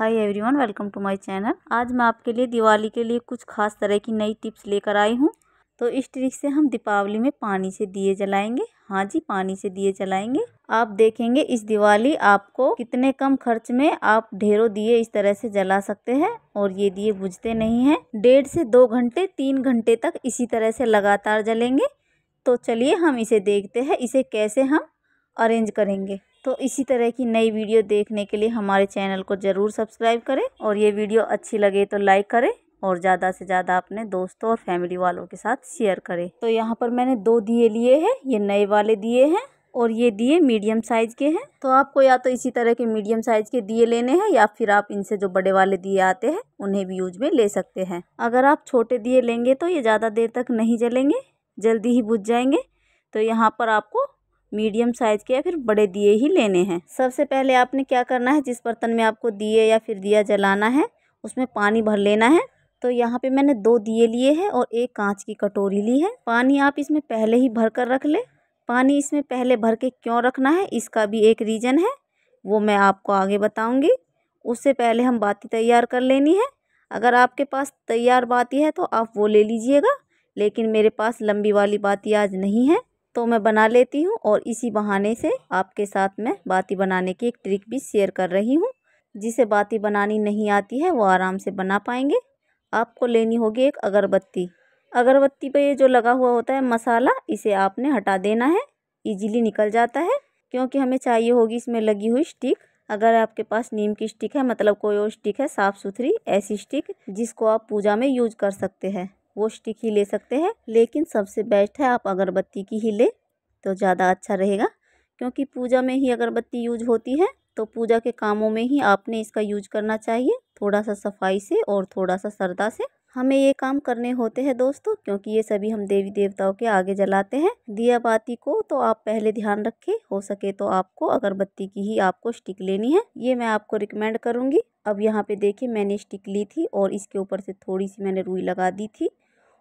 hi everyone welcome to my channel आज मैं आपके लिए दिवाली के लिए कुछ खास तरह की नई टिप्स लेकर आई हूँ तो इस ट्रिक से हम दीपावली में पानी से दिए जलाएंगे हाँ जी पानी से दिए जलाएंगे आप देखेंगे इस दिवाली आपको कितने कम खर्च में आप ढेरों दिए इस तरह से जला सकते हैं और ये दिए बुझते नहीं है डेढ़ से दो घंटे तीन घंटे तक इसी तरह से लगातार जलेंगे तो चलिए हम इसे देखते हैं इसे कैसे हम अरेंज करेंगे तो इसी तरह की नई वीडियो देखने के लिए हमारे चैनल को ज़रूर सब्सक्राइब करें और ये वीडियो अच्छी लगे तो लाइक करें और ज़्यादा से ज़्यादा अपने दोस्तों और फैमिली वालों के साथ शेयर करें तो यहाँ पर मैंने दो दिए लिए हैं ये नए वाले दिए हैं और ये दिए मीडियम साइज़ के हैं तो आपको या तो इसी तरह के मीडियम साइज़ के दिए लेने हैं या फिर आप इनसे जो बड़े वाले दिए आते हैं उन्हें भी यूज में ले सकते हैं अगर आप छोटे दिए लेंगे तो ये ज़्यादा देर तक नहीं जलेंगे जल्दी ही बुझ जाएंगे तो यहाँ पर आपको मीडियम साइज़ के या फिर बड़े दिए ही लेने हैं सबसे पहले आपने क्या करना है जिस बर्तन में आपको दिए या फिर दिया जलाना है उसमें पानी भर लेना है तो यहाँ पे मैंने दो दिए लिए हैं और एक कांच की कटोरी ली है पानी आप इसमें पहले ही भर कर रख लें पानी इसमें पहले भर के क्यों रखना है इसका भी एक रीज़न है वो मैं आपको आगे बताऊँगी उससे पहले हम बाती तैयार कर लेनी है अगर आपके पास तैयार बाती है तो आप वो ले लीजिएगा लेकिन मेरे पास लंबी वाली बाती आज नहीं है तो मैं बना लेती हूँ और इसी बहाने से आपके साथ मैं बाती बनाने की एक ट्रिक भी शेयर कर रही हूँ जिसे बाती बनानी नहीं आती है वो आराम से बना पाएंगे आपको लेनी होगी एक अगरबत्ती अगरबत्ती पर ये जो लगा हुआ होता है मसाला इसे आपने हटा देना है ईजिली निकल जाता है क्योंकि हमें चाहिए होगी इसमें लगी हुई स्टिक अगर आपके पास नीम की स्टिक है मतलब कोई और स्टिक है साफ़ सुथरी ऐसी स्टिक जिसको आप पूजा में यूज कर सकते हैं पोस्टिक ही ले सकते हैं लेकिन सबसे बेस्ट है आप अगरबत्ती की ही ले तो ज़्यादा अच्छा रहेगा क्योंकि पूजा में ही अगरबत्ती यूज होती है तो पूजा के कामों में ही आपने इसका यूज करना चाहिए थोड़ा सा सफाई से और थोड़ा सा सरदा से हमें ये काम करने होते हैं दोस्तों क्योंकि ये सभी हम देवी देवताओं के आगे जलाते हैं दिया बाती को तो आप पहले ध्यान रखें हो सके तो आपको अगरबत्ती की ही आपको स्टिक लेनी है ये मैं आपको रिकमेंड करूँगी अब यहाँ पे देखिए मैंने स्टिक ली थी और इसके ऊपर से थोड़ी सी मैंने रुई लगा दी थी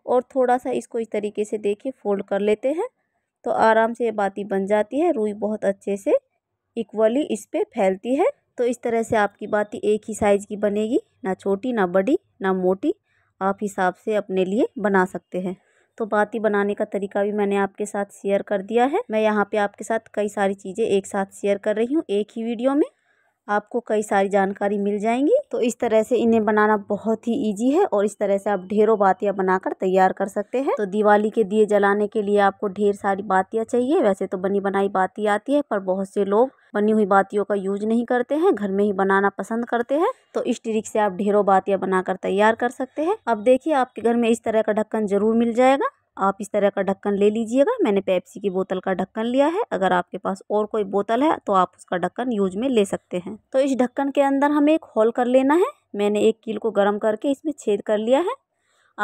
और थोड़ा सा इसको इस तरीके से देखिए फोल्ड कर लेते हैं तो आराम से ये बाती बन जाती है रुई बहुत अच्छे से इक्वली इस पर फैलती है तो इस तरह से आपकी बाती एक ही साइज़ की बनेगी ना छोटी ना बड़ी ना मोटी आप हिसाब से अपने लिए बना सकते हैं तो बाती बनाने का तरीका भी मैंने आपके साथ शेयर कर दिया है मैं यहाँ पे आपके साथ कई सारी चीज़ें एक साथ शेयर कर रही हूँ एक ही वीडियो में आपको कई सारी जानकारी मिल जाएंगी तो इस तरह से इन्हें बनाना बहुत ही ईजी है और इस तरह से आप ढेरों बातियाँ बनाकर तैयार कर सकते हैं तो दिवाली के दिए जलाने के लिए आपको ढेर सारी बातियाँ चाहिए वैसे तो बनी बनाई बाती आती है पर बहुत से लोग बनी हुई बातियों का यूज नहीं करते हैं घर में ही बनाना पसंद करते हैं तो इस ट्रिक से आप ढेरों बातियाँ बनाकर तैयार कर सकते हैं अब देखिए आपके घर में इस तरह का ढक्कन जरूर मिल जाएगा आप इस तरह का ढक्कन ले लीजिएगा मैंने पेप्सी की बोतल का ढक्कन लिया है अगर आपके पास और कोई बोतल है तो आप उसका ढक्कन यूज में ले सकते हैं तो इस ढक्कन के अंदर हमें एक होल कर लेना है मैंने एक कील को गर्म करके इसमें छेद कर लिया है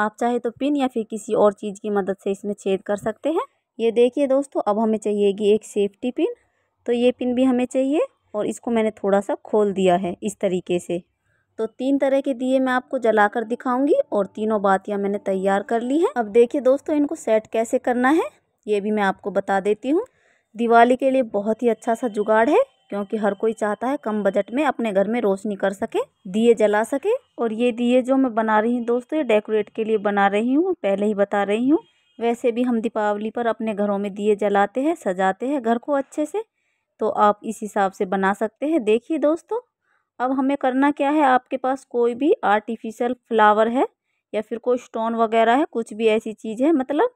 आप चाहे तो पिन या फिर किसी और चीज़ की मदद से इसमें छेद कर सकते हैं ये देखिए दोस्तों अब हमें चाहिएगी एक सेफ्टी पिन तो ये पिन भी हमें चाहिए और इसको मैंने थोड़ा सा खोल दिया है इस तरीके से तो तीन तरह के दिए मैं आपको जला कर दिखाऊंगी और तीनों बातियाँ मैंने तैयार कर ली हैं अब देखिए दोस्तों इनको सेट कैसे करना है ये भी मैं आपको बता देती हूँ दिवाली के लिए बहुत ही अच्छा सा जुगाड़ है क्योंकि हर कोई चाहता है कम बजट में अपने घर में रोशनी कर सके दिए जला सके और ये दिए जो मैं बना रही हूँ दोस्तों ये डेकोरेट के लिए बना रही हूँ पहले ही बता रही हूँ वैसे भी हम दीपावली पर अपने घरों में दिए जलाते हैं सजाते हैं घर को अच्छे से तो आप इस हिसाब से बना सकते हैं देखिए दोस्तों अब हमें करना क्या है आपके पास कोई भी आर्टिफिशियल फ्लावर है या फिर कोई स्टोन वगैरह है कुछ भी ऐसी चीज़ है मतलब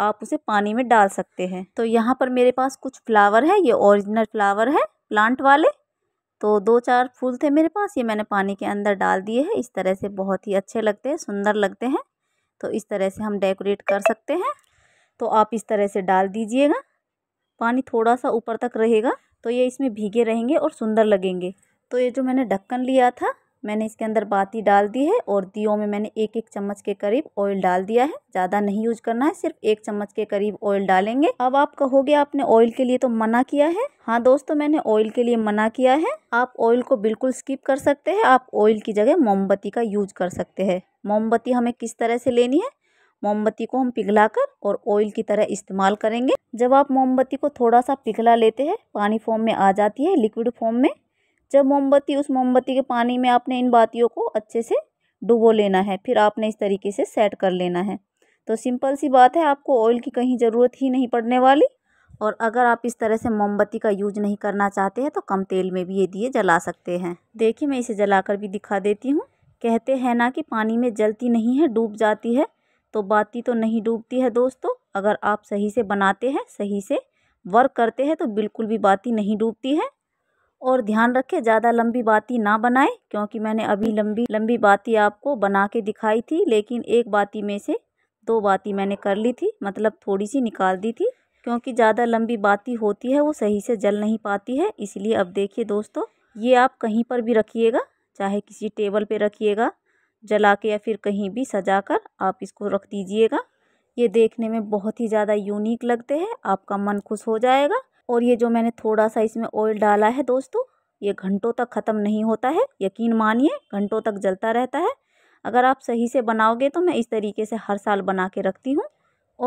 आप उसे पानी में डाल सकते हैं तो यहाँ पर मेरे पास कुछ फ्लावर है ये ओरिजिनल फ्लावर है प्लांट वाले तो दो चार फूल थे मेरे पास ये मैंने पानी के अंदर डाल दिए हैं इस तरह से बहुत ही अच्छे लगते हैं सुंदर लगते हैं तो इस तरह से हम डेकोरेट कर सकते हैं तो आप इस तरह से डाल दीजिएगा पानी थोड़ा सा ऊपर तक रहेगा तो ये इसमें भीगे रहेंगे और सुंदर लगेंगे तो ये जो मैंने ढक्कन लिया था मैंने इसके अंदर बाती डाल दी है और दियो में मैंने एक एक चम्मच के करीब ऑयल डाल दिया है ज़्यादा नहीं यूज करना है सिर्फ एक चम्मच के करीब ऑयल डालेंगे अब आप कहोगे आपने ऑयल के लिए तो मना किया है हाँ दोस्तों मैंने ऑयल के लिए मना किया है आप ऑयल को बिल्कुल स्किप कर सकते हैं आप ऑयल की जगह मोमबत्ती का यूज कर सकते हैं मोमबत्ती हमें किस तरह से लेनी है मोमबत्ती को हम पिघलाकर और ऑयल की तरह इस्तेमाल करेंगे जब आप मोमबत्ती को थोड़ा सा पिघला लेते हैं पानी फॉर्म में आ जाती है लिक्विड फॉर्म में जब मोमबत्ती उस मोमबत्ती के पानी में आपने इन बातियों को अच्छे से डुबो लेना है फिर आपने इस तरीके से सेट कर लेना है तो सिंपल सी बात है आपको ऑयल की कहीं ज़रूरत ही नहीं पड़ने वाली और अगर आप इस तरह से मोमबत्ती का यूज नहीं करना चाहते हैं तो कम तेल में भी ये दिए जला सकते हैं देखिए मैं इसे जलाकर भी दिखा देती हूँ कहते हैं ना कि पानी में जलती नहीं है डूब जाती है तो बाती तो नहीं डूबती है दोस्तों अगर आप सही से बनाते हैं सही से वर्क करते हैं तो बिल्कुल भी बाती नहीं डूबती है और ध्यान रखें ज़्यादा लंबी बाती ना बनाएं क्योंकि मैंने अभी लंबी लंबी बाती आपको बना के दिखाई थी लेकिन एक बाती में से दो बाती मैंने कर ली थी मतलब थोड़ी सी निकाल दी थी क्योंकि ज़्यादा लंबी बाती होती है वो सही से जल नहीं पाती है इसलिए अब देखिए दोस्तों ये आप कहीं पर भी रखिएगा चाहे किसी टेबल पर रखिएगा जला के या फिर कहीं भी सजा कर आप इसको रख दीजिएगा ये देखने में बहुत ही ज़्यादा यूनिक लगते हैं आपका मन खुश हो जाएगा और ये जो मैंने थोड़ा सा इसमें ऑयल डाला है दोस्तों ये घंटों तक ख़त्म नहीं होता है यकीन मानिए घंटों तक जलता रहता है अगर आप सही से बनाओगे तो मैं इस तरीके से हर साल बना के रखती हूँ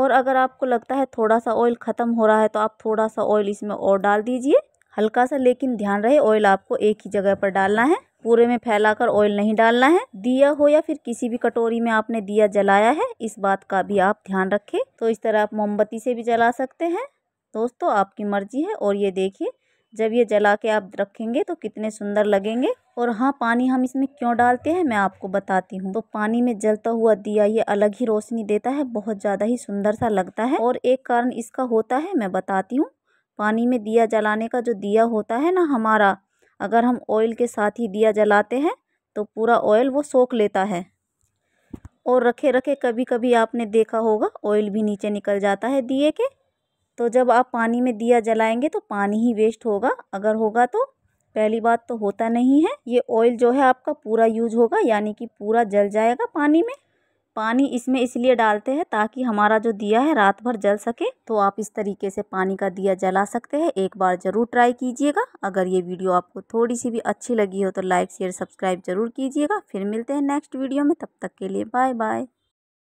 और अगर आपको लगता है थोड़ा सा ऑयल ख़त्म हो रहा है तो आप थोड़ा सा ऑयल इसमें और डाल दीजिए हल्का सा लेकिन ध्यान रहे ऑयल आपको एक ही जगह पर डालना है पूरे में फैलाकर ऑयल नहीं डालना है दिया हो या फिर किसी भी कटोरी में आपने दिया जलाया है इस बात का भी आप ध्यान रखें तो इस तरह आप मोमबत्ती से भी जला सकते हैं दोस्तों आपकी मर्ज़ी है और ये देखिए जब ये जला के आप रखेंगे तो कितने सुंदर लगेंगे और हाँ पानी हम इसमें क्यों डालते हैं मैं आपको बताती हूँ तो पानी में जलता हुआ दिया ये अलग ही रोशनी देता है बहुत ज़्यादा ही सुंदर सा लगता है और एक कारण इसका होता है मैं बताती हूँ पानी में दिया जलाने का जो दिया होता है ना हमारा अगर हम ऑयल के साथ ही दिया जलाते हैं तो पूरा ऑयल वो सोख लेता है और रखे रखे कभी कभी आपने देखा होगा ऑयल भी नीचे निकल जाता है दिए के तो जब आप पानी में दिया जलाएंगे तो पानी ही वेस्ट होगा अगर होगा तो पहली बात तो होता नहीं है ये ऑयल जो है आपका पूरा यूज होगा यानी कि पूरा जल जाएगा पानी में पानी इसमें इसलिए डालते हैं ताकि हमारा जो दिया है रात भर जल सके तो आप इस तरीके से पानी का दिया जला सकते हैं एक बार ज़रूर ट्राई कीजिएगा अगर ये वीडियो आपको थोड़ी सी भी अच्छी लगी हो तो लाइक शेयर सब्सक्राइब ज़रूर कीजिएगा फिर मिलते हैं नेक्स्ट वीडियो में तब तक के लिए बाय बाय